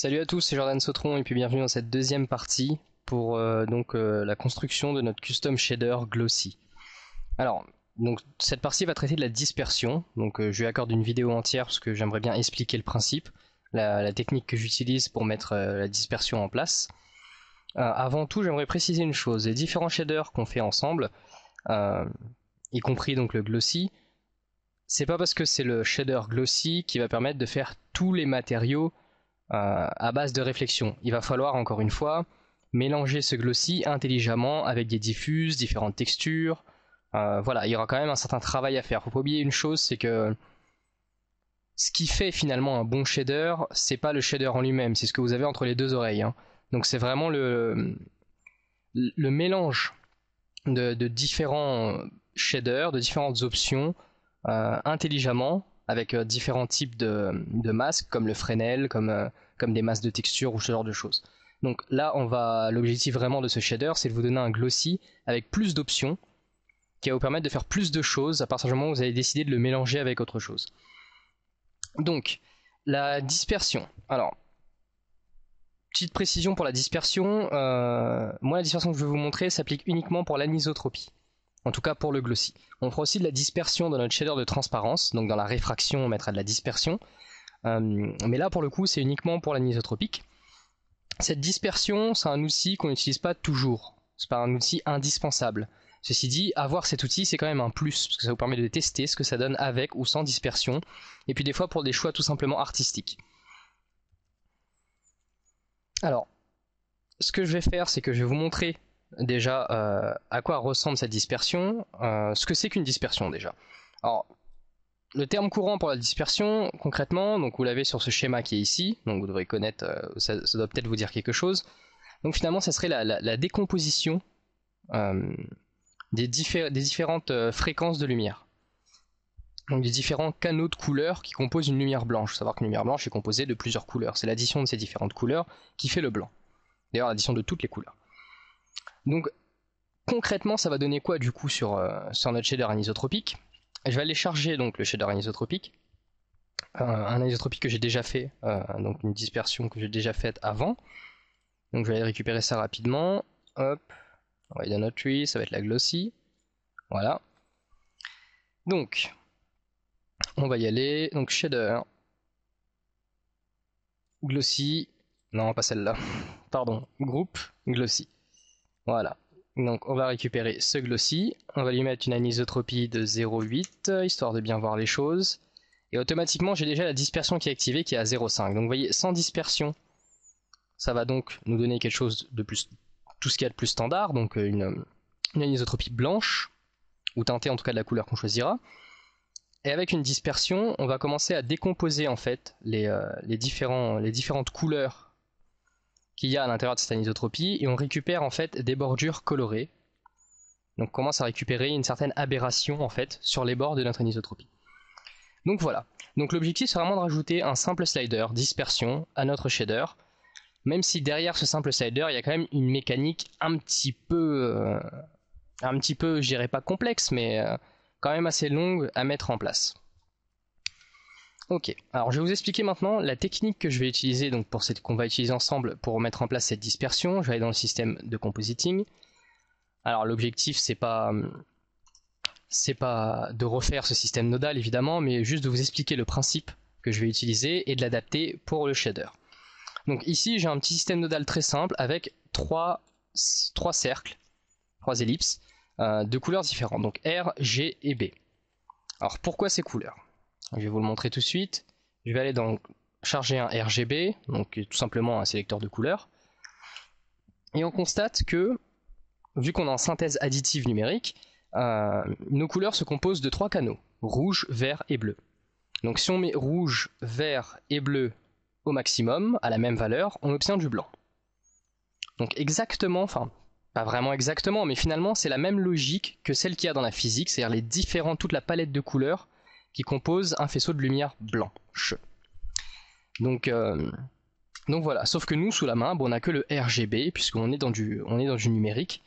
Salut à tous, c'est Jordan Sautron et puis bienvenue dans cette deuxième partie pour euh, donc euh, la construction de notre custom shader glossy. Alors, donc cette partie va traiter de la dispersion, donc euh, je lui accorde une vidéo entière parce que j'aimerais bien expliquer le principe, la, la technique que j'utilise pour mettre la dispersion en place. avant tout, j'aimerais préciser une chose, les différents shaders qu'on fait ensemble, y compris donc le glossy, c'est pas parce que c'est le shader glossy qui va permettre de faire tous les matériaux euh, à base de réflexion. Il va falloir encore une fois mélanger ce glossy intelligemment avec des diffuses, différentes textures. Euh, voilà, il y aura quand même un certain travail à faire. Faut pas oublier une chose, c'est que ce qui fait finalement un bon shader, c'est pas le shader en lui-même, c'est ce que vous avez entre les deux oreilles. Hein. Donc c'est vraiment le, le mélange de, différents shaders, de différentes options euh, intelligemment avec euh, différents types de, masques, comme le Fresnel, euh, comme, des masques de texture ou ce genre de choses. Donc là, on va l'objectif vraiment de ce shader, c'est de vous donner un glossy avec plus d'options, qui va vous permettre de faire plus de choses à partir du moment où vous avez décidé de le mélanger avec autre chose. Donc, la dispersion. Alors, petite précision pour la dispersion. Euh, moi, la dispersion que je vais vous montrer s'applique uniquement pour l'anisotropie. En tout cas pour le glossy. On fera aussi de la dispersion dans notre shader de transparence, donc dans la réfraction on mettra de la dispersion. Euh, mais là pour le coup c'est uniquement pour l'anisotropique. Cette dispersion c'est un outil qu'on n'utilise pas toujours, c'est pas un outil indispensable. Ceci dit, avoir cet outil, c'est quand même un plus, parce que ça vous permet de tester ce que ça donne avec ou sans dispersion, et puis des fois pour des choix tout simplement artistiques. Alors, ce que je vais faire, c'est que je vais vous montrer déjà euh, à quoi ressemble cette dispersion, euh, ce que c'est qu'une dispersion déjà. Alors, le terme courant pour la dispersion, concrètement, donc vous l'avez sur ce schéma qui est ici, donc vous devrez connaître, euh, ça, doit peut-être vous dire quelque chose. Donc finalement, ça serait la, décomposition des, des, différentes fréquences de lumière. Donc des différents canaux de couleurs qui composent une lumière blanche. Savoir qu'une lumière blanche est composée de plusieurs couleurs. C'est l'addition de ces différentes couleurs qui fait le blanc. D'ailleurs, l'addition de toutes les couleurs. Donc concrètement, ça va donner quoi du coup sur, euh, sur notre shader anisotropique Je vais aller charger donc le shader anisotropique, euh, un anisotropique que j'ai déjà fait, euh, donc une dispersion que j'ai déjà faite avant. Donc je vais aller récupérer ça rapidement. Hop, on va aller dans notre tree, ça va être la glossy. Voilà. Donc, on va y aller. Donc shader, glossy, non pas celle-là, pardon, groupe, glossy. Voilà. Donc on va récupérer ce glossy, on va lui mettre une anisotropie de 0,8, histoire de bien voir les choses. Et automatiquement j'ai déjà la dispersion qui est activée qui est à 0,5. Donc vous voyez, sans dispersion, ça va donc nous donner quelque chose de plus, tout ce qu'il y a de plus standard, donc euh, une, une anisotropie blanche, ou teintée en tout cas de la couleur qu'on choisira. Et avec une dispersion, on va commencer à décomposer en fait les, euh, différents, les différentes couleurs qu'il y a à l'intérieur de cette anisotropie et on récupère en fait des bordures colorées. Donc on commence à récupérer une certaine aberration en fait sur les bords de notre anisotropie. Donc voilà. Donc l'objectif c'est vraiment de rajouter un simple slider dispersion à notre shader. Même si derrière ce simple slider, il y a quand même une mécanique un petit peu, euh, un petit peu, je dirais pas complexe, mais euh, quand même assez longue à mettre en place. Ok, alors je vais vous expliquer maintenant la technique que je vais utiliser, donc pour cette qu'on va utiliser ensemble pour mettre en place cette dispersion. Je vais aller dans le système de compositing. Alors l'objectif c'est pas c'est pas de refaire ce système nodal évidemment, mais juste de vous expliquer le principe que je vais utiliser et de l'adapter pour le shader. Donc ici j'ai un petit système nodal très simple avec trois, trois cercles, trois ellipses euh, de couleurs différentes, donc R, G et B. Alors pourquoi ces couleurs je vais vous le montrer tout de suite. Je vais aller dans charger un RGB, donc tout simplement un sélecteur de couleurs. Et on constate que, vu qu'on est en synthèse additive numérique, euh, nos couleurs se composent de trois canaux, rouge, vert et bleu. Donc si on met rouge, vert et bleu au maximum, à la même valeur, on obtient du blanc. Donc exactement, enfin, pas vraiment exactement, mais finalement c'est la même logique que celle qu'il y a dans la physique, c'est-à-dire les différents, toute la palette de couleurs qui compose un faisceau de lumière blanche. Donc, euh, donc voilà, sauf que nous, sous la main, bon, on n'a que le RGB, puisqu'on est, dans du, on est dans du numérique.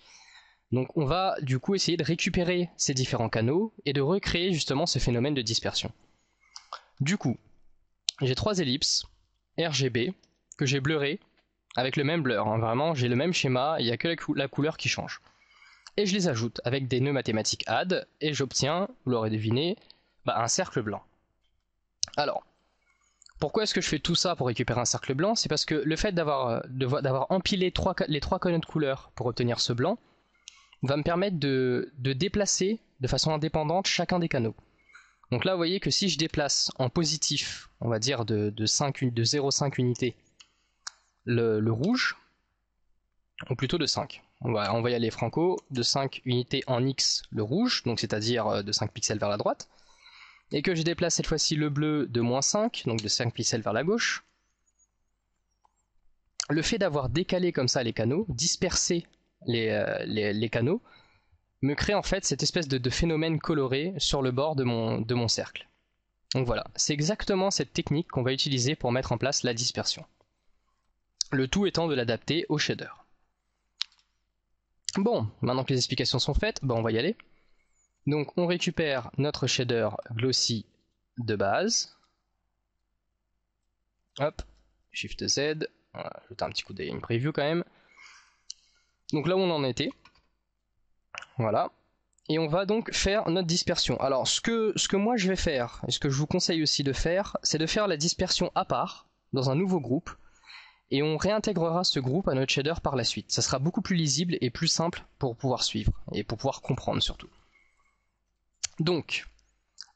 Donc on va du coup essayer de récupérer ces différents canaux et de recréer justement ce phénomène de dispersion. Du coup, j'ai trois ellipses RGB que j'ai bleurées avec le même blur. Hein. vraiment, j'ai le même schéma, il n'y a que la, la, couleur qui change. Et je les ajoute avec des nœuds mathématiques add et j'obtiens, vous l'aurez deviné, bah, un cercle blanc. Alors, pourquoi est-ce que je fais tout ça pour récupérer un cercle blanc C'est parce que le fait d'avoir, euh, empilé les trois canaux de couleur pour obtenir ce blanc va me permettre de, déplacer de façon indépendante chacun des canaux. Donc là, vous voyez que si je déplace en positif, on va dire de, 0,5 unités le, rouge, ou plutôt de 5. On va, on va y aller franco, de 5 unités en X le rouge, donc c'est-à-dire euh, de 5 pixels vers la droite, et que je déplace cette fois-ci le bleu de moins 5, donc de 5 pixels vers la gauche, le fait d'avoir décalé comme ça les canaux, dispersé euh, les, canaux, me crée en fait cette espèce de, phénomène coloré sur le bord de mon, de mon cercle. Donc voilà, c'est exactement cette technique qu'on va utiliser pour mettre en place la dispersion. Le tout étant de l'adapter au shader. Bon, maintenant que les explications sont faites, bah, on va y aller. Donc on récupère notre shader glossy de base. Hop, Shift Z, un petit coup d'œil preview quand même. Donc là où on en était, voilà. Et on va donc faire notre dispersion. Alors ce que, ce que moi je vais faire, et ce que je vous conseille aussi de faire, c'est de faire la dispersion à part, dans un nouveau groupe, et on réintégrera ce groupe à notre shader par la suite. Ça sera beaucoup plus lisible et plus simple pour pouvoir suivre, et pour pouvoir comprendre surtout. Donc,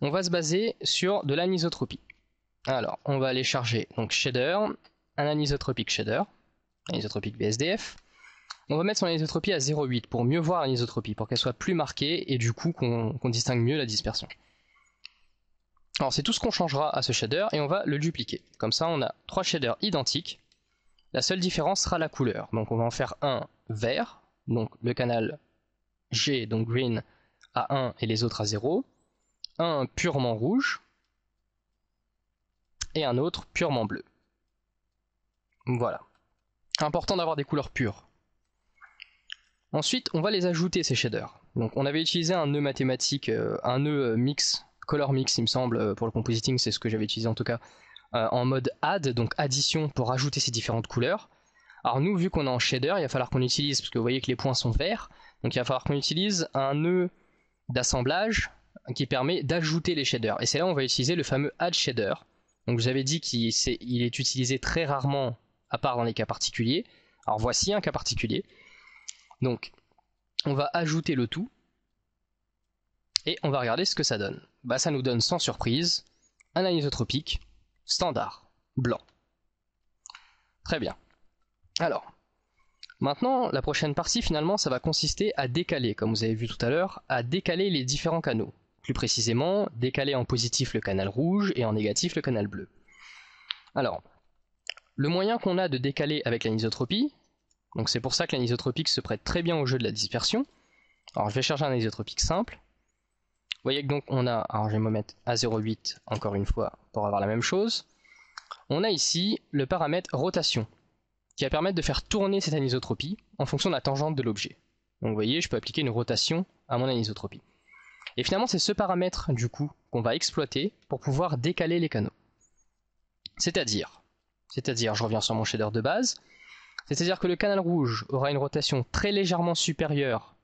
on va se baser sur de l'anisotropie. Alors, on va aller charger donc shader, un anisotropique shader, anisotropique BSDF. On va mettre son anisotropie à 0,8 pour mieux voir l'anisotropie, pour qu'elle soit plus marquée et du coup qu'on distingue mieux la dispersion. Alors c'est tout ce qu'on changera à ce shader et on va le dupliquer. Comme ça on a trois shaders identiques. La seule différence sera la couleur. Donc on va en faire un vert, donc le canal G, donc green, à 1 et les autres à 0, un purement rouge et un autre purement bleu. Voilà. Important d'avoir des couleurs pures. Ensuite, on va les ajouter ces shaders. Donc on avait utilisé un nœud mathématique, euh, un nœud euh, mix, color mix il me semble, euh, pour le compositing, c'est ce que j'avais utilisé en tout cas, en mode add, donc addition pour ajouter ces différentes couleurs. Alors nous, vu qu'on est en shader, il va falloir qu'on utilise, parce que vous voyez que les points sont verts, donc il va falloir qu'on utilise un nœud d'assemblage qui permet d'ajouter les shaders. Et c'est là où on va utiliser le fameux add shader. Donc vous avez dit qu'il est, est utilisé très rarement à part dans les cas particuliers. Alors voici un cas particulier. Donc on va ajouter le tout et on va regarder ce que ça donne. Bah ça nous donne sans surprise un anisotropique standard blanc. Très bien. Alors Maintenant, la prochaine partie finalement, ça va consister à décaler, comme vous avez vu tout à l'heure, à décaler les différents canaux. Plus précisément, décaler en positif le canal rouge et en négatif le canal bleu. Alors, le moyen qu'on a de décaler avec l'anisotropie, donc c'est pour ça que l'anisotropique se prête très bien au jeu de la dispersion. Alors je vais chercher un anisotropique simple. Vous voyez que donc on a, alors je vais me mettre à 0,8 encore une fois pour avoir la même chose. On a ici le paramètre rotation qui va permettre de faire tourner cette anisotropie en fonction de la tangente de l'objet. Donc vous voyez, je peux appliquer une rotation à mon anisotropie. Et finalement, c'est ce paramètre du coup qu'on va exploiter pour pouvoir décaler les canaux. C'est-à-dire, c'est-à-dire, je reviens sur mon shader de base, c'est-à-dire que le canal rouge aura une rotation très légèrement supérieure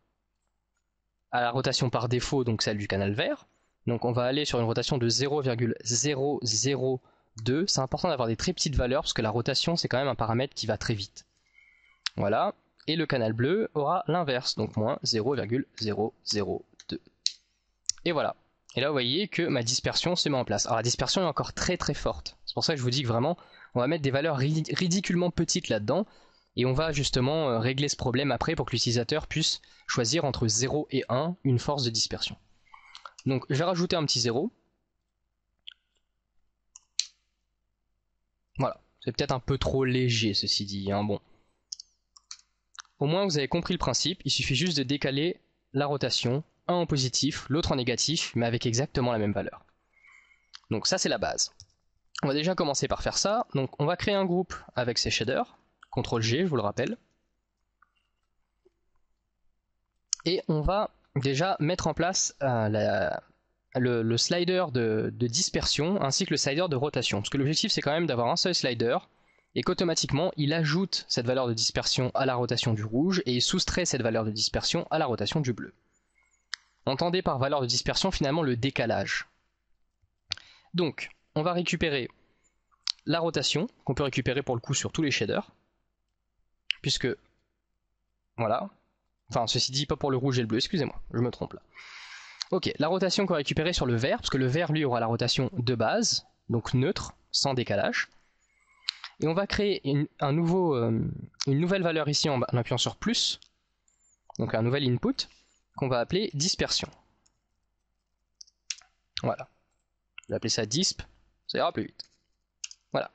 à la rotation par défaut, donc celle du canal vert. Donc on va aller sur une rotation de 0,001 2, c'est important d'avoir des très petites valeurs parce que la rotation c'est quand même un paramètre qui va très vite. Voilà. Et le canal bleu aura l'inverse, donc moins 0,002. Et voilà. Et là vous voyez que ma dispersion se met en place. Alors la dispersion est encore très très forte. C'est pour ça que je vous dis que vraiment on va mettre des valeurs ridiculement petites là-dedans. Et on va justement euh, régler ce problème après pour que l'utilisateur puisse choisir entre 0 et 1 une force de dispersion. Donc je vais rajouter un petit 0 C'est peut-être un peu trop léger, ceci dit. Hein, bon. Au moins, vous avez compris le principe. Il suffit juste de décaler la rotation, un en positif, l'autre en négatif, mais avec exactement la même valeur. Donc ça, c'est la base. On va déjà commencer par faire ça. Donc on va créer un groupe avec ces shaders. CTRL-G, je vous le rappelle. Et on va déjà mettre en place euh, la, le, slider de, de, dispersion ainsi que le slider de rotation. Parce que l'objectif c'est quand même d'avoir un seul slider et qu'automatiquement il ajoute cette valeur de dispersion à la rotation du rouge et il soustrait cette valeur de dispersion à la rotation du bleu. Entendez par valeur de dispersion finalement le décalage. Donc on va récupérer la rotation qu'on peut récupérer pour le coup sur tous les shaders puisque voilà, enfin ceci dit pas pour le rouge et le bleu, excusez-moi, je me trompe là. Ok, la rotation qu'on va récupérer sur le vert, parce que le vert lui aura la rotation de base, donc neutre, sans décalage. Et on va créer une, un nouveau, euh, une nouvelle valeur ici en, appuyant sur plus, donc un nouvel input, qu'on va appeler dispersion. Voilà. Je vais appeler ça disp, ça ira plus vite. Voilà.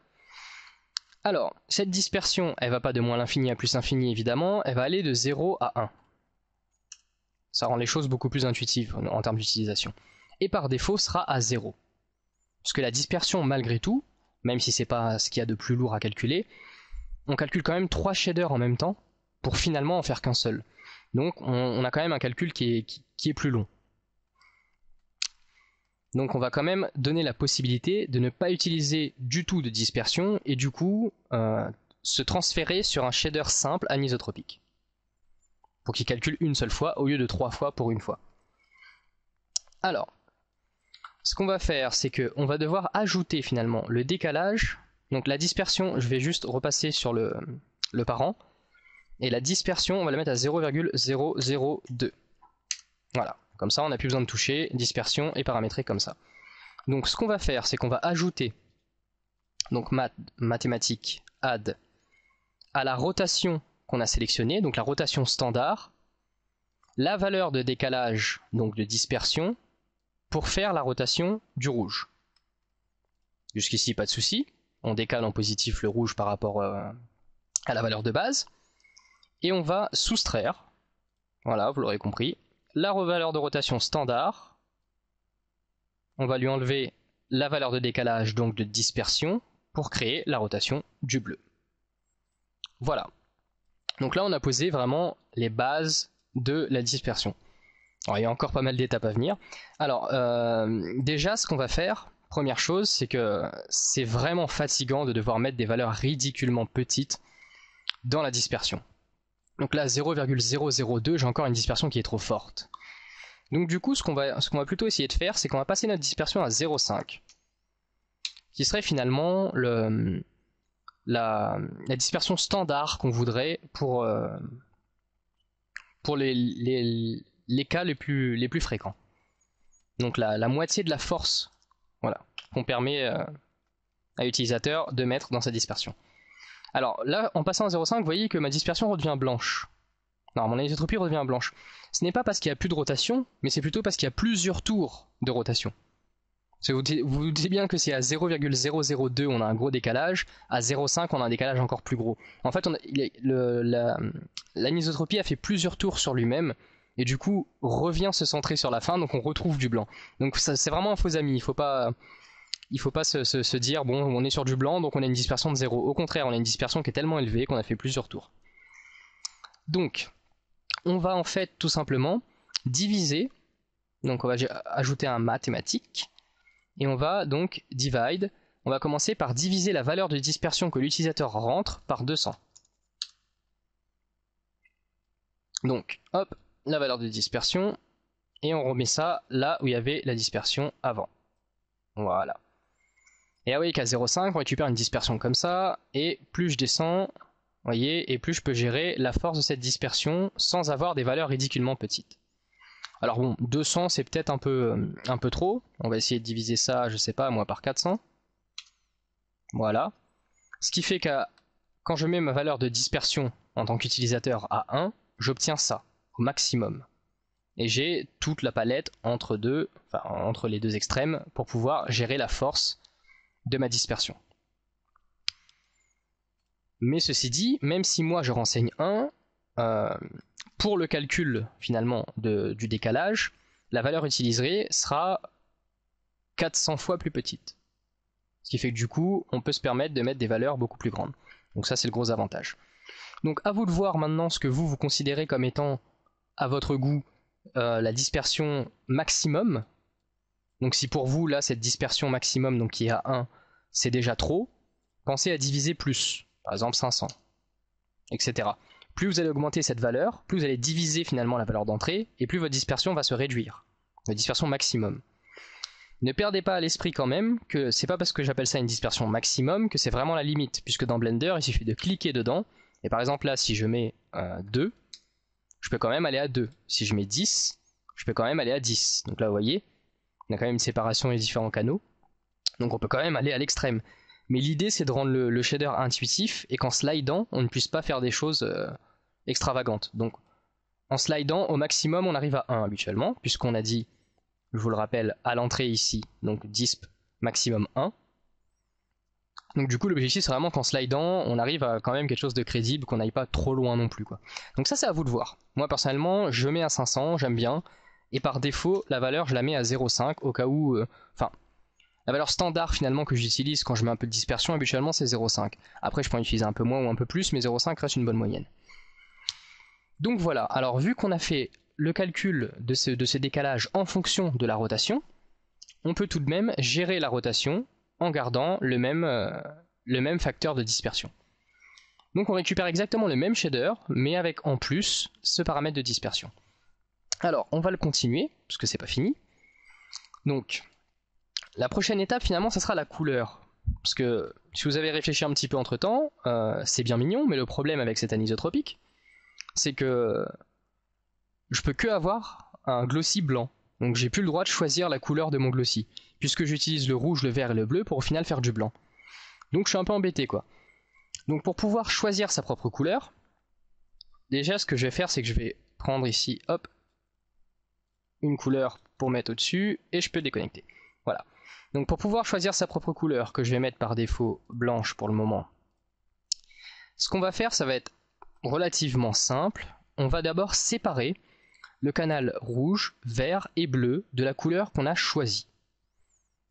Alors, cette dispersion, elle va pas de moins l'infini à plus l'infini évidemment, elle va aller de 0 à 1. Ça rend les choses beaucoup plus intuitives en, termes d'utilisation. Et par défaut sera à 0. que la dispersion, malgré tout, même si c'est pas ce qu'il y a de plus lourd à calculer, on calcule quand même trois shaders en même temps pour finalement en faire qu'un seul. Donc on, a quand même un calcul qui est, plus long. Donc on va quand même donner la possibilité de ne pas utiliser du tout de dispersion et du coup euh, se transférer sur un shader simple anisotropique pour qu'il calcule une seule fois au lieu de trois fois pour une fois. Alors, ce qu'on va faire, c'est qu'on va devoir ajouter finalement le décalage. Donc la dispersion, je vais juste repasser sur le, parent. Et la dispersion, on va la mettre à 0,002. Voilà, comme ça on n'a plus besoin de toucher, dispersion est paramétrée comme ça. Donc ce qu'on va faire, c'est qu'on va ajouter donc mathématiques add à la rotation qu'on a sélectionné donc la rotation standard, la valeur de décalage, donc de dispersion, pour faire la rotation du rouge. Jusqu'ici, pas de souci. On décale en positif le rouge par rapport euh, à la valeur de base. Et on va soustraire, voilà, vous l'aurez compris, la valeur de rotation standard. On va lui enlever la valeur de décalage, donc de dispersion, pour créer la rotation du bleu. Voilà. Donc là, on a posé vraiment les bases de la dispersion. il y a encore pas mal d'étapes à venir. Alors, euh, déjà, ce qu'on va faire, première chose, c'est que c'est vraiment fatigant de devoir mettre des valeurs ridiculement petites dans la dispersion. Donc là, 0,002, j'ai encore une dispersion qui est trop forte. Donc du coup, ce qu'on va, va, plutôt essayer de faire, c'est qu'on va passer notre dispersion à 0,5, qui serait finalement le, la, dispersion standard qu'on voudrait pour, euh, pour les, cas les plus, les plus fréquents. Donc la, moitié de la force voilà, qu'on permet euh, à l'utilisateur de mettre dans sa dispersion. Alors là, en passant à 0,5, vous voyez que ma dispersion redevient blanche. Non, mon anisotropie redevient blanche. Ce n'est pas parce qu'il n'y a plus de rotation, mais c'est plutôt parce qu'il y a plusieurs tours de rotation. Vous vous dites bien que si à 0,002 on a un gros décalage, à 0,5 on a un décalage encore plus gros. En fait, l'anisotropie a fait plusieurs tours sur lui-même et du coup revient se centrer sur la fin, donc on retrouve du blanc. Donc c'est vraiment un faux ami, il ne faut pas se, se, dire bon on est sur du blanc donc on a une dispersion de 0. Au contraire, on a une dispersion qui est tellement élevée qu'on a fait plusieurs tours. Donc on va en fait tout simplement diviser, donc on va ajouter un mathématique et on va donc divide. On va commencer par diviser la valeur de dispersion que l'utilisateur rentre par 200. Donc, hop, la valeur de dispersion, et on remet ça là où il y avait la dispersion avant. Voilà. Et ah oui, qu'à 0,5, on récupère une dispersion comme ça, et plus je descends, voyez, et plus je peux gérer la force de cette dispersion sans avoir des valeurs ridiculement petites. Alors bon, 200 c'est peut-être un peu, euh, un peu trop. On va essayer de diviser ça, je sais pas, moi par 400. Voilà. Ce qui fait que quand je mets ma valeur de dispersion en tant qu'utilisateur à 1, j'obtiens ça, au maximum. Et j'ai toute la palette entre, deux, entre les deux extrêmes pour pouvoir gérer la force de ma dispersion. Mais ceci dit, même si moi je renseigne 1, euh, pour le calcul finalement du décalage, la valeur utilisée sera 400 fois plus petite. Ce qui fait que du coup, on peut se permettre de mettre des valeurs beaucoup plus grandes. Donc ça, c'est le gros avantage. Donc à vous de voir maintenant ce que vous, vous considérez comme étant, à votre goût, euh, la dispersion maximum. Donc si pour vous, là, cette dispersion maximum, donc qui est à 1, c'est déjà trop, pensez à diviser plus, par exemple 500, etc plus vous allez augmenter cette valeur, plus vous allez diviser finalement la valeur d'entrée, et plus votre dispersion va se réduire, la dispersion maximum. Ne perdez pas à l'esprit quand même que c'est pas parce que j'appelle ça une dispersion maximum que c'est vraiment la limite, puisque dans Blender, il suffit de cliquer dedans, et par exemple là, si je mets 2, euh, je peux quand même aller à 2. Si je mets 10, je peux quand même aller à 10. Donc là, vous voyez, on a quand même une séparation des différents canaux, donc on peut quand même aller à l'extrême. Mais l'idée, c'est de rendre le, shader intuitif et qu'en slidant, on ne puisse pas faire des choses euh, extravagantes. Donc, en slidant, au maximum, on arrive à 1 habituellement, puisqu'on a dit, je vous le rappelle, à l'entrée ici, donc disp maximum 1. Donc du coup, l'objectif, c'est vraiment qu'en slidant, on arrive à quand même quelque chose de crédible, qu'on n'aille pas trop loin non plus. Quoi. Donc ça, c'est à vous de voir. Moi, personnellement, je mets à 500, j'aime bien. Et par défaut, la valeur, je la mets à 0,5 au cas où... Euh, enfin, la valeur standard finalement que j'utilise quand je mets un peu de dispersion habituellement c'est 0,5. Après je peux en utiliser un peu moins ou un peu plus, mais 0,5 reste une bonne moyenne. Donc voilà, alors vu qu'on a fait le calcul de ce, de décalage en fonction de la rotation, on peut tout de même gérer la rotation en gardant le même, euh, le même facteur de dispersion. Donc on récupère exactement le même shader, mais avec en plus ce paramètre de dispersion. Alors on va le continuer, parce que c'est pas fini. Donc la prochaine étape, finalement, ça sera la couleur. Parce que si vous avez réfléchi un petit peu entre temps, euh, c'est bien mignon, mais le problème avec cette anisotropique, c'est que je peux que avoir un glossy blanc. Donc j'ai plus le droit de choisir la couleur de mon glossy, puisque j'utilise le rouge, le vert et le bleu pour au final faire du blanc. Donc je suis un peu embêté quoi. Donc pour pouvoir choisir sa propre couleur, déjà ce que je vais faire c'est que je vais prendre ici, hop, une couleur pour mettre au-dessus, et je peux déconnecter. Voilà. Donc pour pouvoir choisir sa propre couleur, que je vais mettre par défaut blanche pour le moment, ce qu'on va faire, ça va être relativement simple. On va d'abord séparer le canal rouge, vert et bleu de la couleur qu'on a choisie.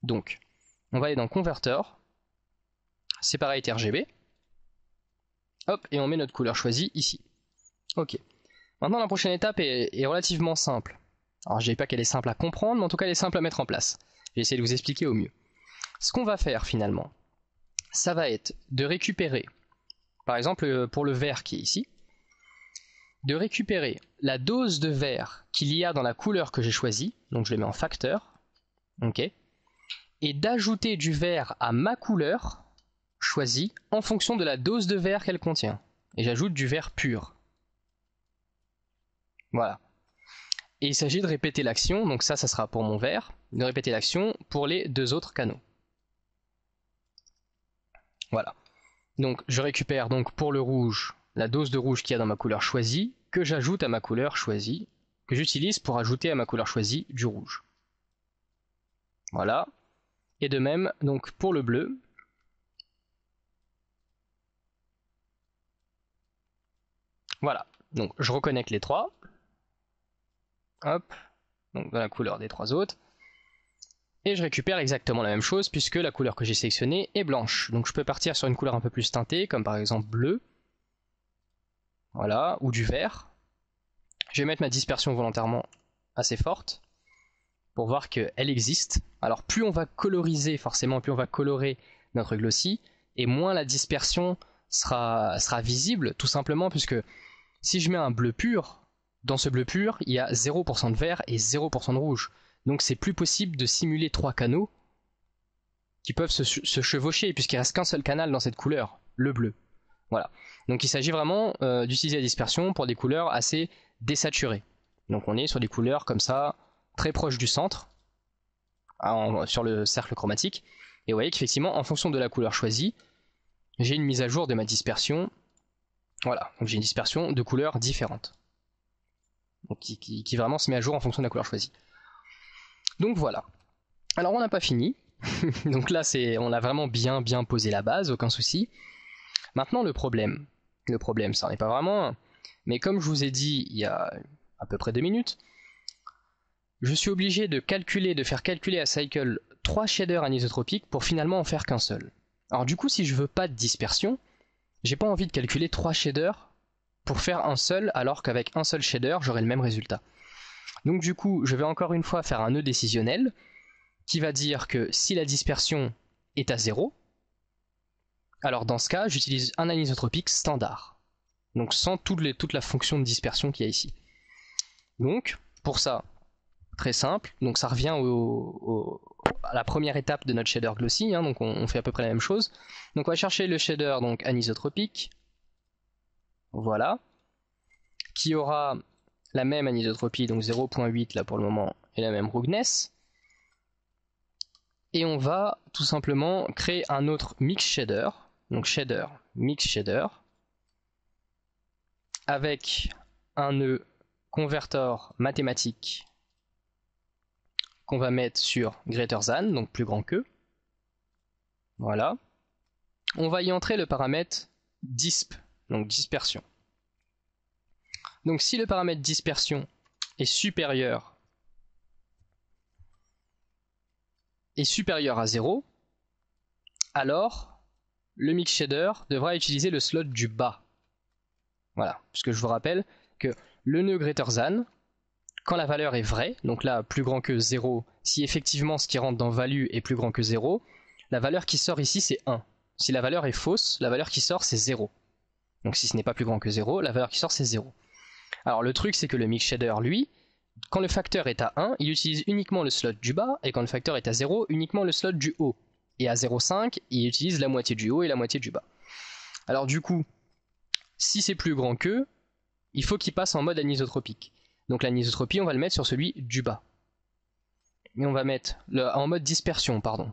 Donc, on va aller dans Converter, Separate RGB, hop, et on met notre couleur choisie ici. Ok. Maintenant, la prochaine étape est, relativement simple. Alors, je ne dis pas qu'elle est simple à comprendre, mais en tout cas, elle est simple à mettre en place. J'essaie de vous expliquer au mieux. Ce qu'on va faire finalement, ça va être de récupérer, par exemple euh, pour le vert qui est ici, de récupérer la dose de vert qu'il y a dans la couleur que j'ai choisie, donc je le mets en facteur, ok, et d'ajouter du vert à ma couleur choisie en fonction de la dose de vert qu'elle contient. Et j'ajoute du vert pur. Voilà il s'agit de répéter l'action, donc ça, ça sera pour mon vert, de répéter l'action pour les deux autres canaux. Voilà. Donc je récupère donc pour le rouge la dose de rouge qu'il y a dans ma couleur choisie, que j'ajoute à ma couleur choisie, que j'utilise pour ajouter à ma couleur choisie du rouge. Voilà. Et de même, donc pour le bleu, voilà. Donc je reconnecte les trois, Hop, donc dans la couleur des trois autres. Et je récupère exactement la même chose puisque la couleur que j'ai sélectionnée est blanche. Donc je peux partir sur une couleur un peu plus teintée, comme par exemple bleu. Voilà, ou du vert. Je vais mettre ma dispersion volontairement assez forte pour voir qu'elle existe. Alors plus on va coloriser, forcément, plus on va colorer notre glossy, et moins la dispersion sera, sera visible, tout simplement puisque si je mets un bleu pur, dans ce bleu pur, il y a 0% de vert et 0% de rouge. Donc c'est plus possible de simuler trois canaux qui peuvent se, chevaucher puisqu'il reste qu'un seul canal dans cette couleur, le bleu. Voilà. Donc il s'agit vraiment euh, d'utiliser la dispersion pour des couleurs assez désaturées. Donc on est sur des couleurs comme ça, très proches du centre, sur le cercle chromatique. Et vous voyez qu'effectivement, en fonction de la couleur choisie, j'ai une mise à jour de ma dispersion. Voilà, donc j'ai une dispersion de couleurs différentes qui, vraiment se met à jour en fonction de la couleur choisie. Donc voilà. Alors on n'a pas fini. donc là c'est, on a vraiment bien bien posé la base, aucun souci. Maintenant le problème, le problème ça n'est pas vraiment, mais comme je vous ai dit il y a à peu près deux minutes, je suis obligé de calculer, de faire calculer à Cycle trois shaders anisotropiques pour finalement en faire qu'un seul. Alors du coup si je veux pas de dispersion, j'ai pas envie de calculer trois shaders pour faire un seul, alors qu'avec un seul shader, j'aurai le même résultat. Donc du coup, je vais encore une fois faire un nœud décisionnel qui va dire que si la dispersion est à 0, alors dans ce cas, j'utilise un anisotropique standard. Donc sans toute, la fonction de dispersion qu'il y a ici. Donc, pour ça, très simple. Donc ça revient à la première étape de notre shader glossy. Hein, donc on, fait à peu près la même chose. Donc on va chercher le shader donc anisotropique voilà, qui aura la même anisotropie, donc 0.8 là pour le moment, et la même roughness. Et on va tout simplement créer un autre mix shader, donc shader, mix shader, avec un nœud converteur mathématique qu'on va mettre sur greater than, donc plus grand que. Voilà. On va y entrer le paramètre disp, donc dispersion. Donc si le paramètre dispersion est supérieur est supérieur à 0, alors le mix shader devra utiliser le slot du bas. Voilà, puisque je vous rappelle que le nœud greater than, quand la valeur est vraie, donc là plus grand que 0, si effectivement ce qui rentre dans value est plus grand que 0, la valeur qui sort ici c'est 1. Si la valeur est fausse, la valeur qui sort c'est 0. Donc si ce n'est pas plus grand que 0, la valeur qui sort c'est 0. Alors le truc c'est que le mix shader lui, quand le facteur est à 1, il utilise uniquement le slot du bas, et quand le facteur est à 0, uniquement le slot du haut. Et à 0,5, il utilise la moitié du haut et la moitié du bas. Alors du coup, si c'est plus grand que, il faut qu'il passe en mode anisotropique. Donc l'anisotropie, on va le mettre sur celui du bas. Et on va mettre en mode dispersion, pardon.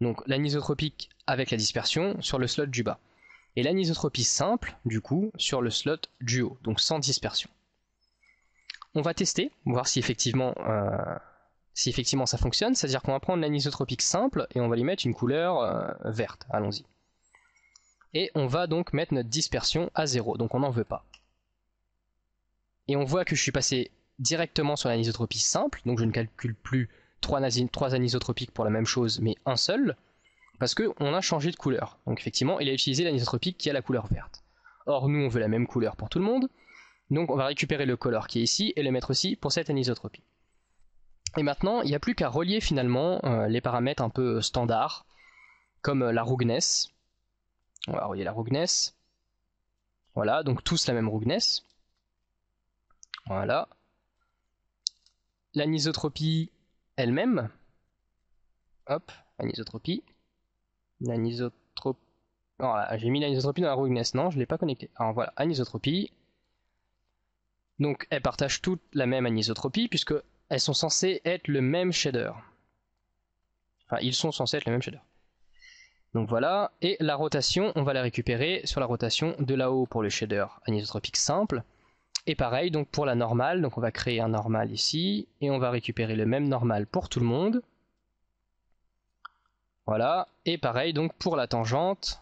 Donc l'anisotropique avec la dispersion sur le slot du bas et l'anisotropie simple, du coup, sur le slot du haut, donc sans dispersion. On va tester, voir si effectivement, euh, si effectivement ça fonctionne, c'est-à-dire qu'on va prendre l'anisotropique simple et on va lui mettre une couleur euh, verte, allons-y. Et on va donc mettre notre dispersion à 0, donc on n'en veut pas. Et on voit que je suis passé directement sur l'anisotropie simple, donc je ne calcule plus 3, 3 anisotropiques pour la même chose, mais un seul parce qu'on a changé de couleur. Donc effectivement, il a utilisé l'anisotropie qui a la couleur verte. Or, nous, on veut la même couleur pour tout le monde, donc on va récupérer le color qui est ici et le mettre aussi pour cette anisotropie. Et maintenant, il n'y a plus qu'à relier finalement euh, les paramètres un peu standards, comme euh, la rougness. On va relier la rougness. Voilà, donc tous la même rougness. Voilà. L'anisotropie elle-même. Hop, anisotropie. L'anisotropie. j'ai mis l'anisotropie dans la Roughness. Non, je ne l'ai pas connecté. Alors voilà, anisotropie. Donc elles partagent toutes la même anisotropie puisque elles sont censées être le même shader. Enfin, ils sont censés être le même shader. Donc voilà, et la rotation, on va la récupérer sur la rotation de là-haut pour le shader anisotropique simple. Et pareil, donc pour la normale, donc on va créer un normal ici, et on va récupérer le même normal pour tout le monde. Voilà, et pareil donc pour la tangente,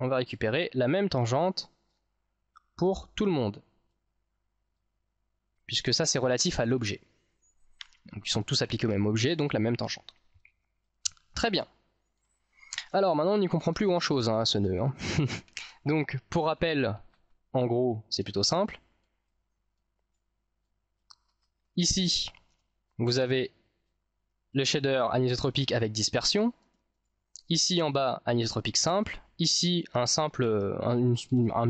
on va récupérer la même tangente pour tout le monde. Puisque ça c'est relatif à l'objet. Donc ils sont tous appliqués au même objet, donc la même tangente. Très bien. Alors maintenant on n'y comprend plus grand chose hein, ce nœud. Hein. donc pour rappel, en gros c'est plutôt simple. Ici, vous avez le shader anisotropique avec dispersion, Ici en bas, anisotropique simple. Ici, un simple, un,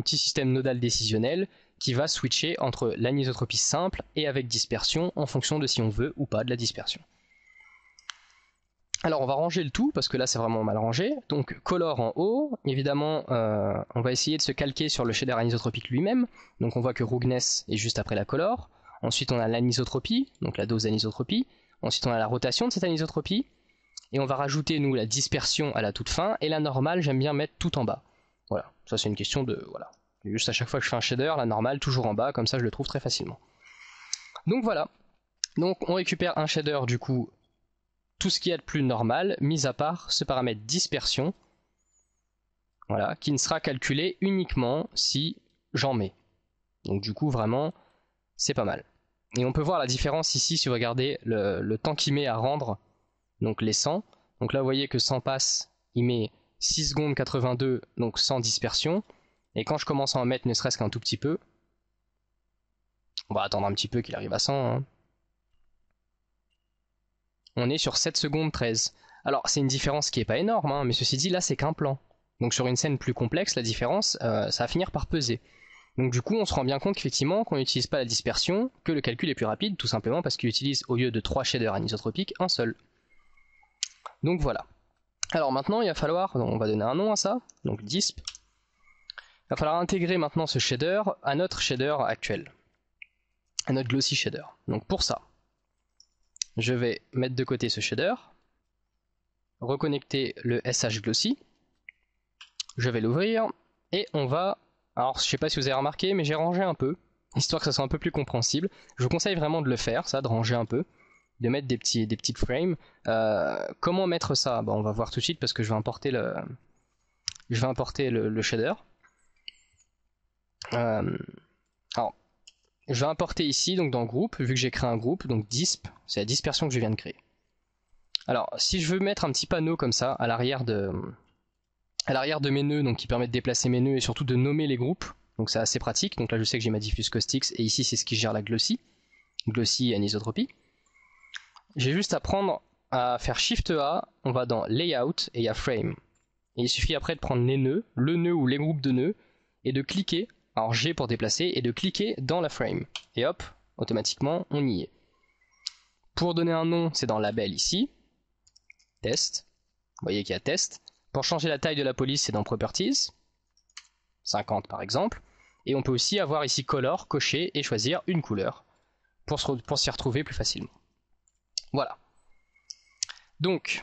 petit système nodal décisionnel qui va switcher entre l'anisotropie simple et avec dispersion en fonction de si on veut ou pas de la dispersion. Alors on va ranger le tout parce que là c'est vraiment mal rangé. Donc color en haut, évidemment euh, on va essayer de se calquer sur le shader anisotropique lui-même. Donc on voit que roughness est juste après la color. Ensuite on a l'anisotropie, donc la dose d'anisotropie. Ensuite on a la rotation de cette anisotropie et on va rajouter nous la dispersion à la toute fin et la normale j'aime bien mettre tout en bas. Voilà, ça c'est une question de voilà. Juste à chaque fois que je fais un shader, la normale toujours en bas, comme ça je le trouve très facilement. Donc voilà. Donc on récupère un shader du coup tout ce qu'il y a de plus normal, mis à part ce paramètre dispersion, voilà, qui ne sera calculé uniquement si j'en mets. Donc du coup vraiment c'est pas mal. Et on peut voir la différence ici si vous regardez le, le temps qu'il met à rendre donc les 100. Donc là, vous voyez que 100 passe, il met 6 secondes 82, donc sans dispersion. Et quand je commence à en mettre ne serait-ce qu'un tout petit peu, on va attendre un petit peu qu'il arrive à 100. Hein. On est sur 7 secondes 13. Alors, c'est une différence qui n'est pas énorme, hein, mais ceci dit, là, c'est qu'un plan. Donc, sur une scène plus complexe, la différence, euh, ça va finir par peser. Donc, du coup, on se rend bien compte qu'effectivement, qu'on n'utilise pas la dispersion, que le calcul est plus rapide, tout simplement parce qu'il utilise, au lieu de 3 shaders anisotropiques, un seul. Donc voilà. Alors maintenant, il va falloir, on va donner un nom à ça, donc disp. Il va falloir intégrer maintenant ce shader à notre shader actuel, à notre glossy shader. Donc pour ça, je vais mettre de côté ce shader, reconnecter le SH glossy, je vais l'ouvrir, et on va... Alors je sais pas si vous avez remarqué, mais j'ai rangé un peu, histoire que ça soit un peu plus compréhensible. Je vous conseille vraiment de le faire, ça, de ranger un peu de mettre des petits des petites frames. Euh, comment mettre ça bah, on va voir tout de suite parce que je vais importer le je vais importer le, shader. Euh, je vais importer ici donc dans groupe vu que j'ai créé un groupe donc disp c'est la dispersion que je viens de créer. Alors si je veux mettre un petit panneau comme ça à l'arrière de à l'arrière de mes nœuds donc qui permet de déplacer mes nœuds et surtout de nommer les groupes donc c'est assez pratique donc là je sais que j'ai ma diffuse caustics et ici c'est ce qui gère la glossy glossy et anisotropie. J'ai juste à prendre à faire Shift A, on va dans Layout et il y a Frame. il suffit après de prendre les nœuds, le nœud ou les groupes de nœuds, et de cliquer, alors G pour déplacer, et de cliquer dans la frame. Et hop, automatiquement, on y est. Pour donner un nom, c'est dans Label ici, Test. Vous voyez qu'il y a Test. Pour changer la taille de la police, c'est dans Properties, 50 par exemple. Et on peut aussi avoir ici Color, cocher et choisir une couleur pour s'y retrouver plus facilement. Voilà. Donc,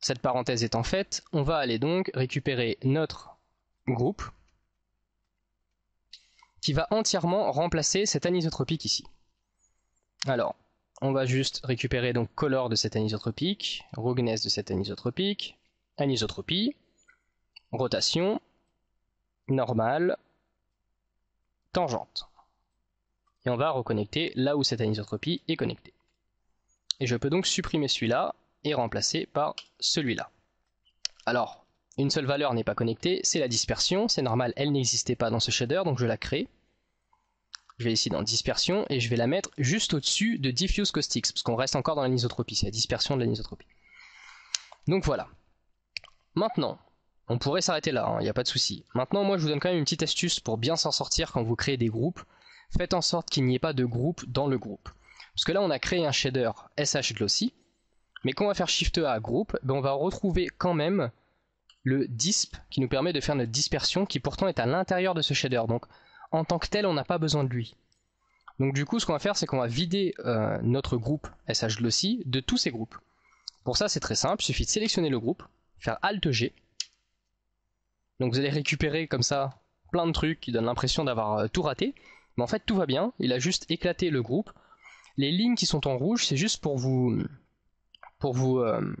cette parenthèse étant faite, on va aller donc récupérer notre groupe qui va entièrement remplacer cette anisotropique ici. Alors, on va juste récupérer donc color de cette anisotropique, rougness de cette anisotropique, anisotropie, rotation, normale, tangente. Et on va reconnecter là où cette anisotropie est connectée. Et je peux donc supprimer celui-là et remplacer par celui-là. Alors, une seule valeur n'est pas connectée, c'est la dispersion. C'est normal, elle n'existait pas dans ce shader, donc je la crée. Je vais ici dans dispersion et je vais la mettre juste au-dessus de diffuse caustics, parce qu'on reste encore dans l'anisotropie, c'est la dispersion de l'anisotropie. Donc voilà. Maintenant, on pourrait s'arrêter là, il hein, n'y a pas de souci. Maintenant, moi je vous donne quand même une petite astuce pour bien s'en sortir quand vous créez des groupes. Faites en sorte qu'il n'y ait pas de groupe dans le groupe. Parce que là, on a créé un shader SH Glossy, mais quand on va faire Shift A groupe, ben, on va retrouver quand même le disp qui nous permet de faire notre dispersion qui pourtant est à l'intérieur de ce shader. Donc en tant que tel, on n'a pas besoin de lui. Donc du coup, ce qu'on va faire, c'est qu'on va vider euh, notre groupe SH Glossy de tous ces groupes. Pour ça, c'est très simple, il suffit de sélectionner le groupe, faire Alt G. Donc vous allez récupérer comme ça plein de trucs qui donnent l'impression d'avoir euh, tout raté. Mais en fait, tout va bien, il a juste éclaté le groupe les lignes qui sont en rouge, c'est juste pour vous, pour vous, euh,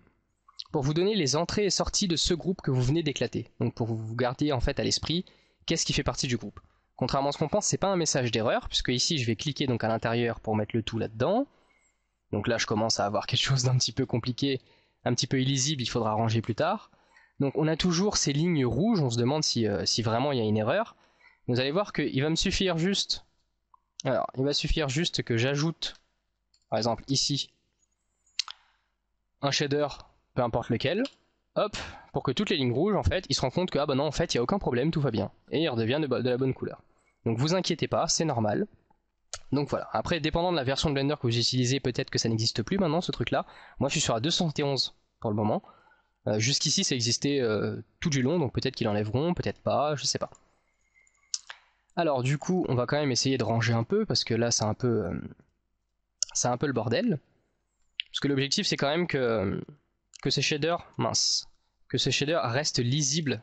pour vous donner les entrées et sorties de ce groupe que vous venez d'éclater. Donc pour vous garder en fait à l'esprit qu'est-ce qui fait partie du groupe. Contrairement à ce qu'on pense, c'est pas un message d'erreur, puisque ici je vais cliquer donc à l'intérieur pour mettre le tout là-dedans. Donc là je commence à avoir quelque chose d'un petit peu compliqué, un petit peu illisible, il faudra ranger plus tard. Donc on a toujours ces lignes rouges, on se demande si, euh, si vraiment il y a une erreur. Vous allez voir qu'il va me suffire juste. Alors, il va suffire juste que j'ajoute par exemple, ici, un shader, peu importe lequel, hop, pour que toutes les lignes rouges, en fait, ils se rendent compte que, ah bah non, en fait, il n'y a aucun problème, tout va bien. Et il redevient de, la bonne couleur. Donc vous inquiétez pas, c'est normal. Donc voilà, après, dépendant de la version de Blender que vous utilisez, peut-être que ça n'existe plus maintenant, ce truc-là. Moi, je suis sur la 271 pour le moment. Euh, jusqu'ici, ça existait euh, tout du long, donc peut-être qu'ils l'enlèveront, peut-être pas, je sais pas. Alors du coup, on va quand même essayer de ranger un peu, parce que là, c'est un peu... Euh, c'est un peu le bordel. Parce que l'objectif, c'est quand même que, que ces shaders, mince, que ces shaders restent lisibles,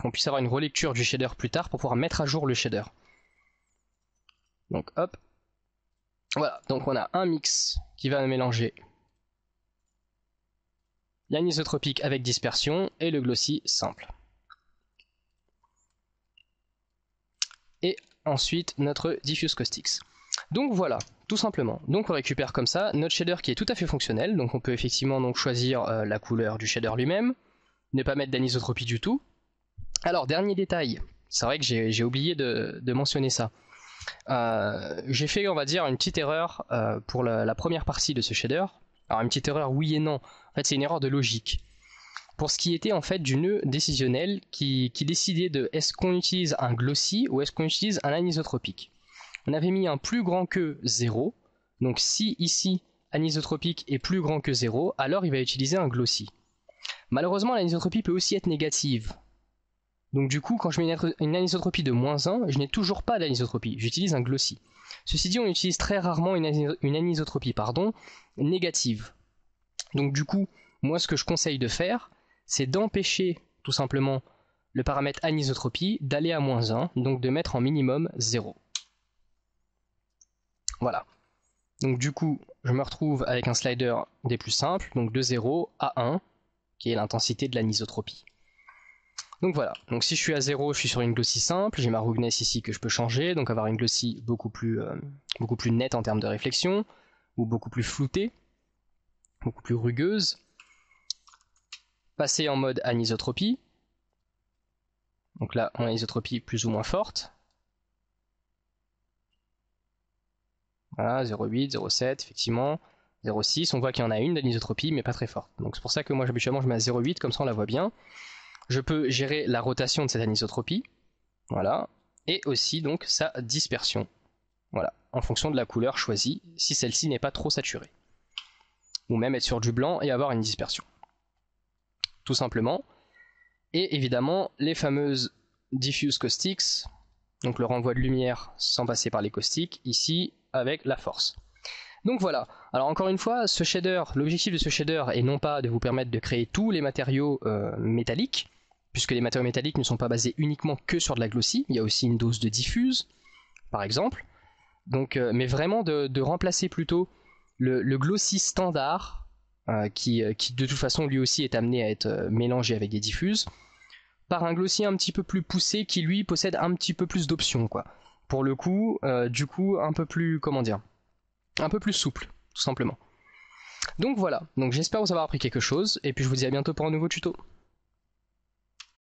qu'on puisse avoir une relecture du shader plus tard pour pouvoir mettre à jour le shader. Donc hop. Voilà, donc on a un mix qui va mélanger l'anisotropique avec dispersion et le glossy simple. Et ensuite notre diffuse caustics. Donc voilà, tout simplement. Donc on récupère comme ça notre shader qui est tout à fait fonctionnel, donc on peut effectivement donc choisir euh, la couleur du shader lui-même, ne pas mettre d'anisotropie du tout. Alors dernier détail, c'est vrai que j'ai oublié de, mentionner ça. Euh, j'ai fait on va dire une petite erreur euh, pour la, première partie de ce shader. Alors une petite erreur oui et non, en fait c'est une erreur de logique. Pour ce qui était en fait du nœud décisionnel qui décidait de est-ce qu'on utilise un glossy ou est-ce qu'on utilise un anisotropique on avait mis un plus grand que 0. Donc si ici anisotropique est plus grand que 0, alors il va utiliser un glossy. Malheureusement, l'anisotropie peut aussi être négative. Donc du coup, quand je mets une anisotropie de moins 1, je n'ai toujours pas d'anisotropie, j'utilise un glossy. Ceci dit, on utilise très rarement une, anisotropie pardon, négative. Donc du coup, moi ce que je conseille de faire, c'est d'empêcher tout simplement le paramètre anisotropie d'aller à moins 1, donc de mettre en minimum 0. Voilà. Donc du coup, je me retrouve avec un slider des plus simples, donc de 0 à 1, qui est l'intensité de l'anisotropie. Donc voilà, donc si je suis à 0, je suis sur une glossie simple, j'ai ma roughness ici que je peux changer, donc avoir une glossie beaucoup plus, euh, beaucoup plus nette en termes de réflexion, ou beaucoup plus floutée, beaucoup plus rugueuse. Passer en mode anisotropie, donc là on a une plus ou moins forte, Voilà, 0,8, 0,7, effectivement. 0,6, on voit qu'il y en a une d'anisotropie, mais pas très forte. Donc c'est pour ça que moi, habituellement, je mets à 0,8, comme ça on la voit bien. Je peux gérer la rotation de cette anisotropie, voilà, et aussi donc sa dispersion, voilà, en fonction de la couleur choisie, si celle-ci n'est pas trop saturée. Ou même être sur du blanc et avoir une dispersion. Tout simplement. Et évidemment, les fameuses diffuse caustics, donc le renvoi de lumière sans passer par les caustiques, ici, avec la force. Donc voilà. Alors encore une fois, ce shader, l'objectif de ce shader est non pas de vous permettre de créer tous les matériaux euh, métalliques, puisque les matériaux métalliques ne sont pas basés uniquement que sur de la glossy il y a aussi une dose de diffuse, par exemple. Donc, euh, mais vraiment de, remplacer plutôt le, glossy standard, euh, qui, qui, de toute façon lui aussi est amené à être mélangé avec des diffuses, par un glossy un petit peu plus poussé qui lui possède un petit peu plus d'options, quoi pour le coup, euh, du coup, un peu plus, comment dire, un peu plus souple, tout simplement. Donc voilà, donc j'espère vous avoir appris quelque chose, et puis je vous dis à bientôt pour un nouveau tuto.